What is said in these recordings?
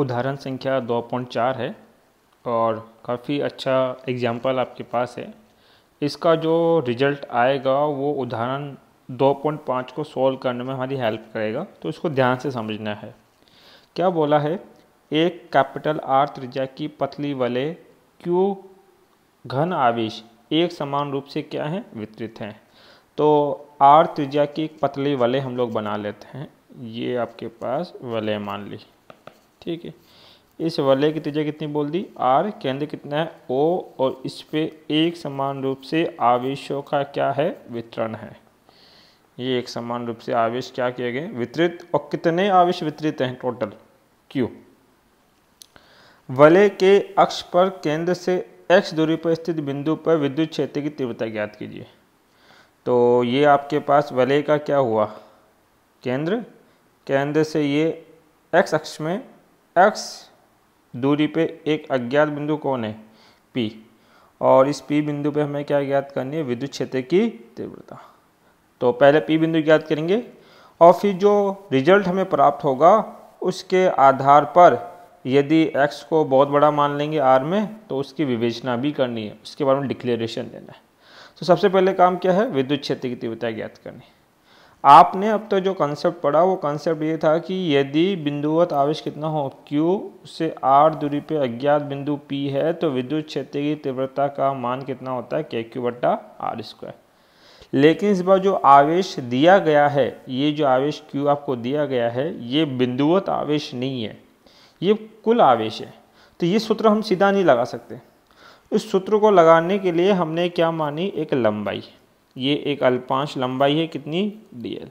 उदाहरण संख्या दो पॉइंट चार है और काफ़ी अच्छा एग्जाम्पल आपके पास है इसका जो रिजल्ट आएगा वो उदाहरण दो पॉइंट पाँच को सॉल्व करने में हमारी हेल्प करेगा तो इसको ध्यान से समझना है क्या बोला है एक कैपिटल आर त्रिज्या की पतली वाले क्यू घन आवेश एक समान रूप से क्या हैं वितरित हैं तो आर त्रिज्या की एक पतली वलय हम लोग बना लेते हैं ये आपके पास वले मान ली ठीक है इस वाले की त्रिज्या कितनी बोल दी आर केंद्र कितना है ओ और इस पर एक समान रूप से आवेशों का क्या है वितरण है ये एक समान रूप से आवेश क्या किए गए वितरित और कितने आवेश वितरित हैं टोटल क्यू वले के अक्ष पर केंद्र से एक्स दूरी पर स्थित बिंदु पर विद्युत क्षेत्र की तीव्रता ज्ञात कीजिए तो ये आपके पास वले का क्या हुआ केंद्र केंद्र से ये एक्स अक्ष में एक्स दूरी पे एक अज्ञात बिंदु कौन है पी और इस पी बिंदु पे हमें क्या ज्ञात करनी है विद्युत क्षेत्र की तीव्रता तो पहले पी बिंदु ज्ञात करेंगे और फिर जो रिजल्ट हमें प्राप्त होगा उसके आधार पर यदि x को बहुत बड़ा मान लेंगे r में तो उसकी विवेचना भी करनी है उसके बारे में डिक्लेरेशन देना है तो सबसे पहले काम क्या है विद्युत क्षेत्र की तीव्रता ज्ञात करनी आपने अब तक तो जो कंसेप्ट पढ़ा वो कंसेप्ट ये था कि यदि बिंदुवत आवेश कितना हो Q से R दूरी पे अज्ञात बिंदु P है तो विद्युत क्षेत्र की तीव्रता का मान कितना होता है के क्यू बट्टा आर स्क्वायर लेकिन इस बार जो आवेश दिया गया है ये जो आवेश Q आपको दिया गया है ये बिंदुवत आवेश नहीं है ये कुल आवेश है तो ये सूत्र हम सीधा नहीं लगा सकते इस सूत्र को लगाने के लिए हमने क्या मानी एक लंबाई ये एक अल्पांश लंबाई है कितनी डी एल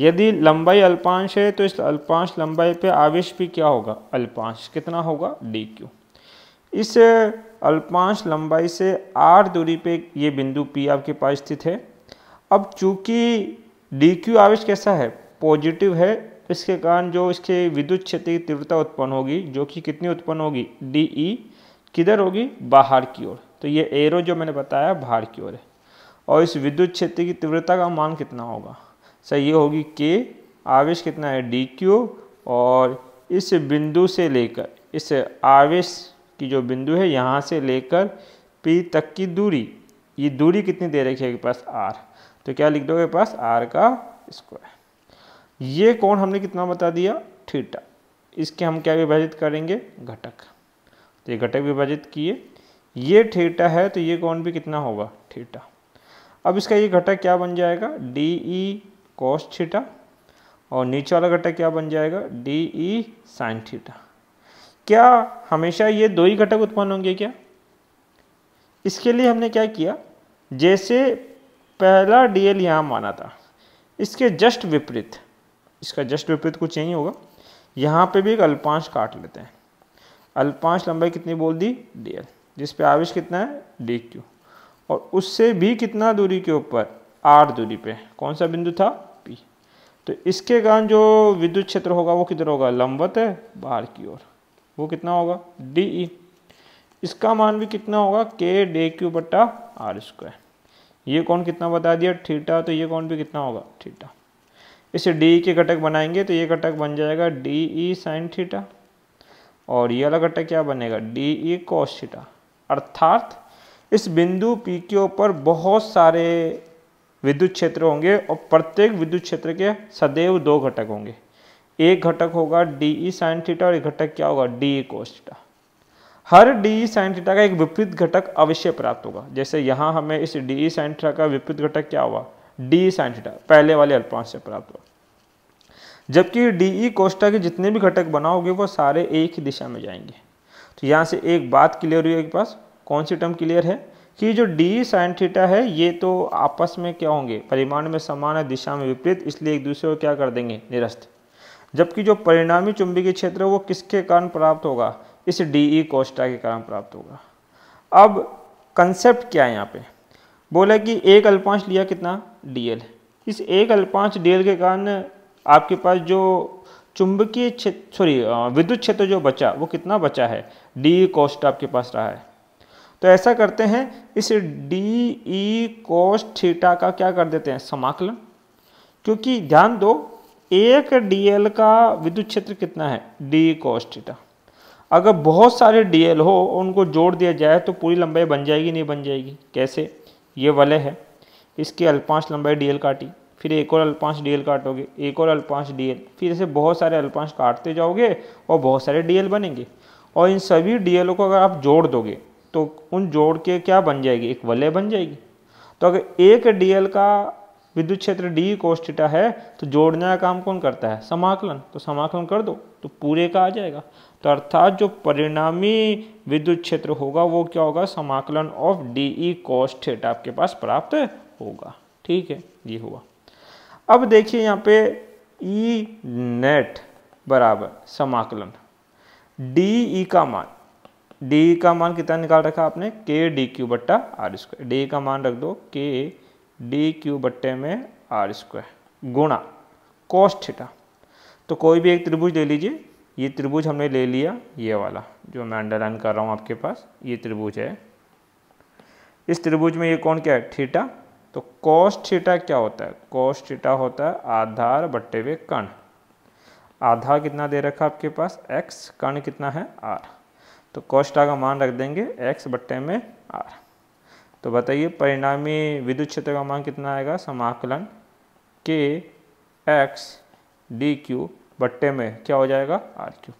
यदि लंबाई अल्पांश है तो इस अल्पांश लंबाई पे आवेश भी क्या होगा अल्पांश कितना होगा डी क्यू इस अल्पांश लंबाई से आर दूरी पे ये बिंदु p आपके पास स्थित है अब चूंकि डी क्यू आवेश कैसा है पॉजिटिव है इसके कारण जो इसके विद्युत क्षेत्र की तीव्रता उत्पन्न होगी जो कि कितनी उत्पन्न होगी डी ई किधर होगी बाहर की ओर तो ये एरो जो मैंने बताया बाहर की ओर है और इस विद्युत क्षेत्र की तीव्रता का मान कितना होगा सर ये होगी के आवेश कितना है डी क्यू और इस बिंदु से लेकर इस आवेश की जो बिंदु है यहाँ से लेकर पी तक की दूरी ये दूरी कितनी दे रखी है के पास आर तो क्या लिख दोगे पास आर का स्क्वायर ये कौन हमने कितना बता दिया थीटा इसके हम क्या विभाजित करेंगे घटक तो ये घटक विभाजित किए ये थीटा है तो ये कौन भी कितना होगा थीटा अब इसका ये घटक क्या बन जाएगा डी ई कॉस थीटा और नीचे वाला घटक क्या बन जाएगा डी ई साइन थीटा क्या हमेशा ये दो ही घटक उत्पन्न होंगे क्या इसके लिए हमने क्या किया जैसे पहला डी एल यहाँ माना था इसके जस्ट विपरीत इसका जस्ट विपरीत कुछ यही होगा यहाँ पे भी एक अल्पांश काट लेते हैं अल्पांश लंबाई कितनी बोल दी डी एल जिस पे आवेश कितना है डी क्यू और उससे भी कितना दूरी के ऊपर आठ दूरी पे कौन सा बिंदु था पी तो इसके कारण जो विद्युत क्षेत्र होगा वो किधर होगा लंबवत है बाहर की ओर वो कितना होगा डी ई इसका मान भी कितना होगा के डे क्यू बट्टा आर स्क्वायर ये कौन कितना बता दिया थीटा तो ये कौन भी कितना होगा थीटा इसे डी के घटक बनाएंगे तो ये घटक बन जाएगा डी ई साइन थीटा और ये वाला घटक क्या बनेगा डी ई कॉस थीटा अर्थात इस बिंदु पी के ऊपर बहुत सारे विद्युत क्षेत्र होंगे और प्रत्येक विद्युत क्षेत्र के सदैव दो घटक होंगे एक घटक होगा डी ई साइन थीटा और एक घटक क्या होगा डी ई कोस थीटा हर डी ई साइन थीटा का एक विपरीत घटक अवश्य प्राप्त होगा जैसे यहाँ हमें इस डी ई साइन थीटा का विपरीत घटक क्या हुआ डी ई साइन थीटा पहले वाले अल्पांश से प्राप्त हुआ जबकि डी ई कोष्टा के जितने भी घटक बनाओगे वो सारे एक ही दिशा में जाएंगे तो यहाँ से एक बात क्लियर हुई है कि पास कौन सी टर्म क्लियर है कि जो डी साइन थीटा है ये तो आपस में क्या होंगे परिमाण में समान है दिशा में विपरीत इसलिए एक दूसरे को क्या कर देंगे निरस्त जबकि जो परिणामी चुंबकीय क्षेत्र है वो किसके कारण प्राप्त होगा इस डी ई कोष्टा के कारण प्राप्त होगा अब कंसेप्ट क्या है यहाँ पे बोला कि एक अल्पांश लिया कितना डी एल इस एक अल्पांश डी एल के कारण आपके पास जो चुंबकीय क्षेत्र सॉरी विद्युत क्षेत्र जो बचा वो कितना बचा है डी ई कोस्ट आपके पास रहा है तो ऐसा करते हैं इस डी ई कोस थीटा का क्या कर देते हैं समाकलन क्योंकि ध्यान दो एक डीएल का विद्युत क्षेत्र कितना है डी कोस थीटा अगर बहुत सारे डीएल हो उनको जोड़ दिया जाए तो पूरी लंबाई बन जाएगी नहीं बन जाएगी कैसे ये वलय है इसकी अल्पांश लंबाई डीएल काटी फिर एक और अल्पांश डीएल काटोगे एक और अल्पांश डीएल फिर ऐसे बहुत सारे अल्पांश काटते जाओगे और बहुत सारे डीएल बनेंगे और इन सभी डीएलओ को अगर आप जोड़ दोगे तो उन जोड़ के क्या बन जाएगी एक वलय बन जाएगी तो अगर एक डीएल का विद्युत क्षेत्र डी कोष्टिटा है तो जोड़ने का काम कौन करता है समाकलन तो समाकलन कर दो तो पूरे का आ जाएगा तो अर्थात जो परिणामी विद्युत क्षेत्र होगा वो क्या होगा समाकलन ऑफ डी ई कोस आपके पास प्राप्त होगा ठीक है ये हुआ अब देखिए यहाँ पे ई e नेट बराबर समाकलन डी ई e का मान डी का मान कितना निकाल रखा आपने के डी क्यू बट्टा आर स्क्वायर डी का मान रख दो के डी क्यू बट्टे में आर स्क्वायर गुणा कोस थीटा तो कोई भी एक त्रिभुज ले लीजिए ये त्रिभुज हमने ले लिया ये वाला जो मैं अंडरलाइन कर रहा हूँ आपके पास ये त्रिभुज है इस त्रिभुज में ये कौन क्या है थीटा तो कोस थीटा क्या होता है कोस थीटा होता है आधार बट्टे हुए कण आधार कितना दे रखा है आपके पास एक्स कण कितना है आर तो कोष्टा का मान रख देंगे एक्स बट्टे में आर तो बताइए परिणामी विद्युत क्षेत्र का मान कितना आएगा समाकलन के एक्स डी क्यू बट्टे में क्या हो जाएगा आर क्यू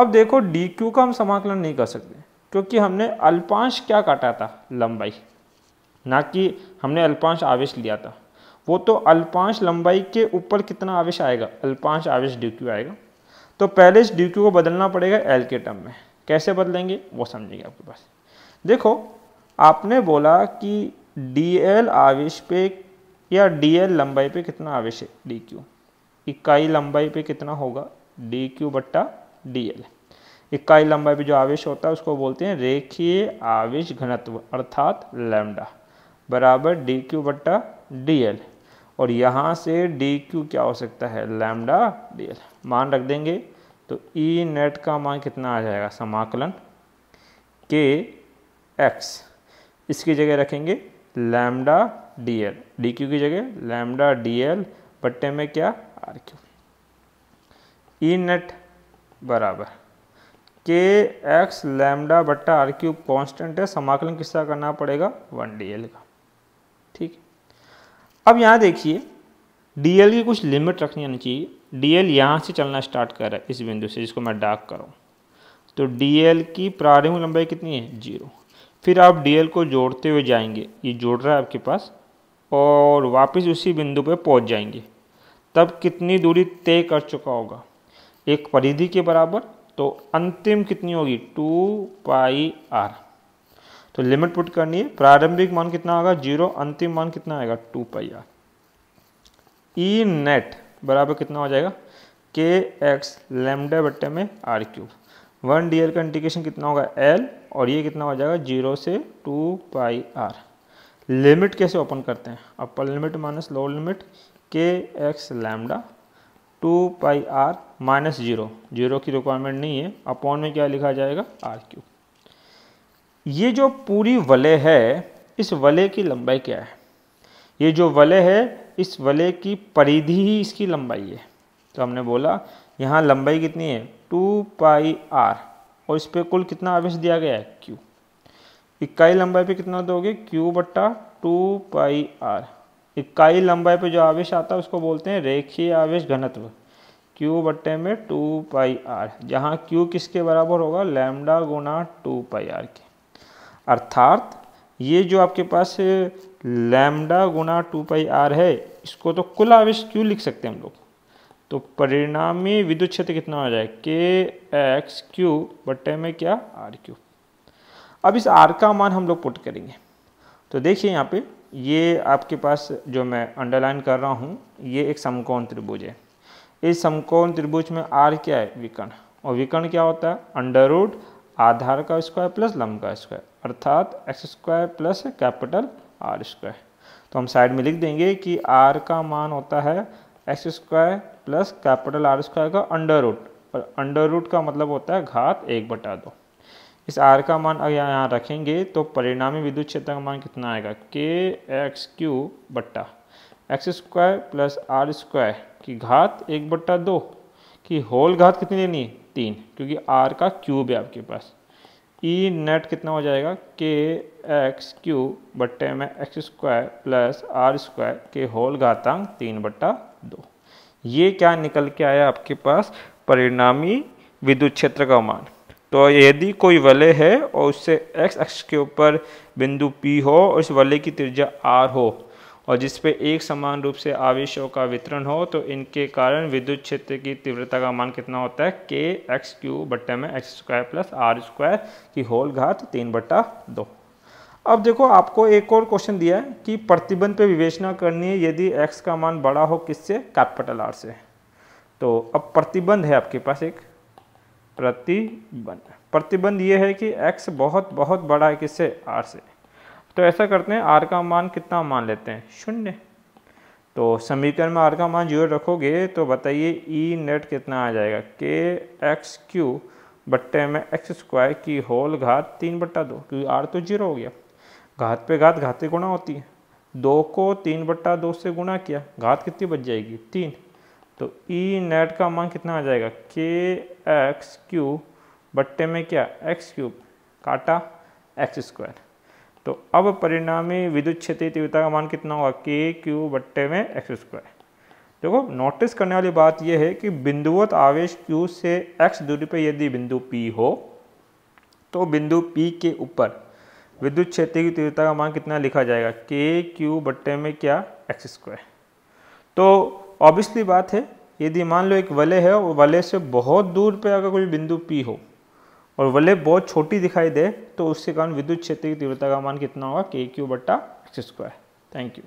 अब देखो डी क्यू का हम समाकलन नहीं कर सकते क्योंकि हमने अल्पांश क्या काटा था लंबाई ना कि हमने अल्पांश आवेश लिया था वो तो अल्पांश लंबाई के ऊपर कितना आवेश आएगा अल्पांश आवेश डी क्यू आएगा तो पहले इस डी क्यू को बदलना पड़ेगा एल के टर्म में कैसे बदलेंगे वो समझेंगे आपके पास देखो आपने बोला कि डी एल आवेश पे या डी एल लंबाई पे कितना आवेश है डी क्यू इकाई लंबाई पे कितना होगा डी क्यू बट्टा डी एल इकाई लंबाई पे जो आवेश होता है उसको बोलते हैं रेखीय आवेश घनत्व अर्थात लैम्डा बराबर डी क्यू बट्टा डी एल और यहाँ से डी क्यू क्या हो सकता है लैम्डा डी एल मान रख देंगे तो ई e नेट का मान कितना आ जाएगा समाकलन के एक्स इसकी जगह रखेंगे lambda D L D Q की जगह लैमडा डी एल बट्टे में क्या आर क्यू ई नेट बराबर के एक्स लैमडा बट्टा आर क्यू कॉन्स्टेंट है समाकलन किसका करना पड़ेगा वन डी एल का ठीक अब यहाँ देखिए डी एल की कुछ लिमिट रखनी आनी चाहिए डी एल यहाँ से चलना स्टार्ट कर रहा है इस बिंदु से जिसको मैं डार्क करूँ तो डी एल की प्रारंभिक लंबाई कितनी है जीरो फिर आप डी एल को जोड़ते हुए जाएंगे ये जोड़ रहा है आपके पास और वापस उसी बिंदु पर पहुंच जाएंगे तब कितनी दूरी तय कर चुका होगा एक परिधि के बराबर तो अंतिम कितनी होगी टू पाई आर तो लिमिट पुट करनी है प्रारंभिक मान कितना आएगा जीरो अंतिम मान कितना आएगा two pi R E e net बराबर कितना हो जाएगा के एक्स लेमडा बट्टे में आर क्यूब वन डी का इंटीग्रेशन कितना होगा एल और ये कितना हो जाएगा जीरो से टू पाई आर लिमिट कैसे ओपन करते हैं upper limit minus lower limit K X lambda two pi R minus zero zero की रिक्वायरमेंट नहीं है अपॉन में क्या लिखा जाएगा आर क्यूब ये जो पूरी वले है इस वले की लंबाई क्या है ये जो वले है इस वले की परिधि ही इसकी लंबाई है तो हमने बोला यहाँ लंबाई कितनी है टू पाई आर और इस पर कुल कितना आवेश दिया गया है क्यू इकाई लंबाई पे कितना दोगे क्यू बट्टा टू पाई आर इकाई लंबाई पे जो आवेश आता है उसको बोलते हैं रेखीय आवेश घनत्व क्यू बट्टे में टू पाई आर जहाँ क्यू किसके बराबर होगा लैमडा गुना टू पाई आर के अर्थात ये जो आपके पास लैमडा गुना टू पाई आर है इसको तो कुल आवेश क्यू लिख सकते हैं हम लोग तो परिणामी विद्युत क्षेत्र कितना हो जाए के एक्स क्यू बट्टे में क्या आर क्यू अब इस आर का मान हम लोग पुट करेंगे तो देखिए यहाँ पे ये आपके पास जो मैं अंडरलाइन कर रहा हूँ ये एक समकोण त्रिभुज है इस समकोण त्रिभुज में आर क्या है विकर्ण और विकर्ण क्या होता है अंडर रूट आधार का स्क्वायर प्लस लंब का स्क्वायर अर्थात X square plus capital R square तो हम साइड में लिख देंगे कि आर का मान होता है X square plus capital R square का अंडर रूट और अंडर रूट का मतलब होता है घात एक बटा दो इस आर का मान अगर यहाँ रखेंगे तो परिणामी विद्युत क्षेत्र का मान कितना आएगा के एक्स क्यू बट्टा X square plus R square की घात एक बट्टा दो की होल घात कितनी लेनी है तीन क्योंकि आर का क्यूब है आपके पास ई e नेट कितना हो जाएगा के एक्स क्यू बट्टे में X square plus R square के होल घातांक तीन बट्टा दो ये क्या निकल के आया आपके पास परिणामी विद्युत क्षेत्र का मान तो यदि कोई वलय है और उससे x अक्ष के ऊपर बिंदु P हो और इस वलय की त्रिज्या R हो और जिसपे एक समान रूप से आवेशों का वितरण हो तो इनके कारण विद्युत क्षेत्र की तीव्रता का मान कितना होता है के एक्स क्यू बट्टे में X square plus R square की होल घात तीन बट्टा दो अब देखो आपको एक और क्वेश्चन दिया है कि प्रतिबंध पे विवेचना करनी है यदि x का मान बड़ा हो किससे कैपिटल R से तो अब प्रतिबंध है आपके पास एक प्रतिबंध प्रतिबंध ये है कि एक्स बहुत बहुत बड़ा है किससे R से तो ऐसा करते हैं आर का मान कितना मान लेते हैं शून्य तो समीकरण में आर का मान जीरो रखोगे तो बताइए ई e नेट कितना आ जाएगा के एक्स क्यू बट्टे में एक्स स्क्वायर की होल घात तीन बट्टा दो क्योंकि आर तो जीरो हो गया घात पे घात घाते गुणा होती है दो को तीन बट्टा दो से गुणा किया घात कितनी बच जाएगी तीन तो ई e नेट का मान कितना आ जाएगा के एक्स क्यू बट्टे में क्या एक्स क्यूब काटा एक्स स्क्वायर तो अब परिणामी विद्युत क्षेत्रीय तीव्रता का मान कितना होगा के क्यू बट्टे में एक्स स्क्वायर देखो नोटिस करने वाली बात यह है कि बिंदुवत आवेश Q से x दूरी पर यदि बिंदु P हो तो बिंदु P के ऊपर विद्युत क्षेत्र की तीव्रता का मान कितना लिखा जाएगा के क्यू बट्टे में क्या एक्स स्क्वायर तो ऑब्वियसली बात है यदि मान लो एक वले है और वले से बहुत दूर पे अगर कोई बिंदु P हो और वले बहुत छोटी दिखाई दे तो उसके कारण विद्युत क्षेत्र की तीव्रता का मान कितना होगा के क्यू बट्टा एक्स स्क्वायर थैंक यू